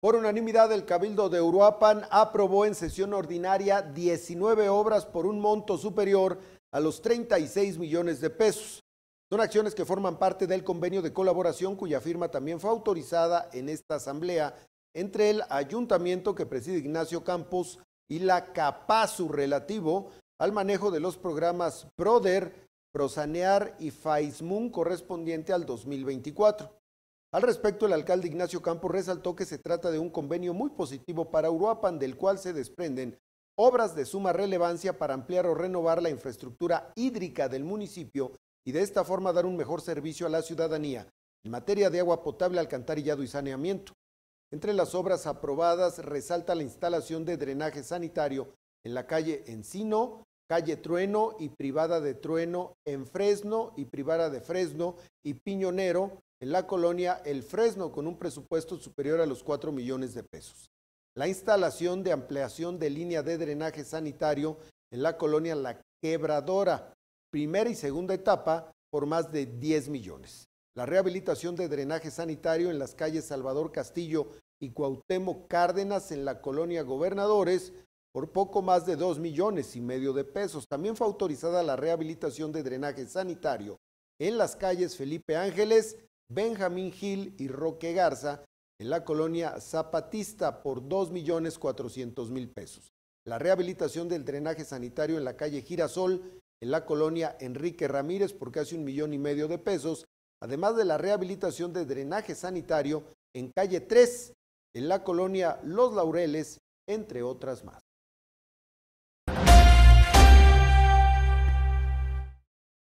Por unanimidad, el Cabildo de Uruapan aprobó en sesión ordinaria 19 obras por un monto superior a los 36 millones de pesos. Son acciones que forman parte del convenio de colaboración cuya firma también fue autorizada en esta asamblea entre el ayuntamiento que preside Ignacio Campos y la CAPASU relativo al manejo de los programas PRODER, Prosanear y FAISMUN correspondiente al 2024. Al respecto, el alcalde Ignacio Campos resaltó que se trata de un convenio muy positivo para Uruapan, del cual se desprenden obras de suma relevancia para ampliar o renovar la infraestructura hídrica del municipio y de esta forma dar un mejor servicio a la ciudadanía en materia de agua potable, alcantarillado y saneamiento. Entre las obras aprobadas resalta la instalación de drenaje sanitario en la calle Encino, calle Trueno y privada de Trueno, en Fresno y privada de Fresno y Piñonero, en la colonia El Fresno con un presupuesto superior a los 4 millones de pesos. La instalación de ampliación de línea de drenaje sanitario en la colonia La Quebradora, primera y segunda etapa, por más de 10 millones. La rehabilitación de drenaje sanitario en las calles Salvador Castillo y Cuauhtémoc Cárdenas en la colonia Gobernadores por poco más de 2 millones y medio de pesos. También fue autorizada la rehabilitación de drenaje sanitario en las calles Felipe Ángeles Benjamín Gil y Roque Garza en la colonia Zapatista por 2.400.000 pesos. La rehabilitación del drenaje sanitario en la calle Girasol en la colonia Enrique Ramírez por casi un millón y medio de pesos, además de la rehabilitación de drenaje sanitario en calle 3 en la colonia Los Laureles, entre otras más.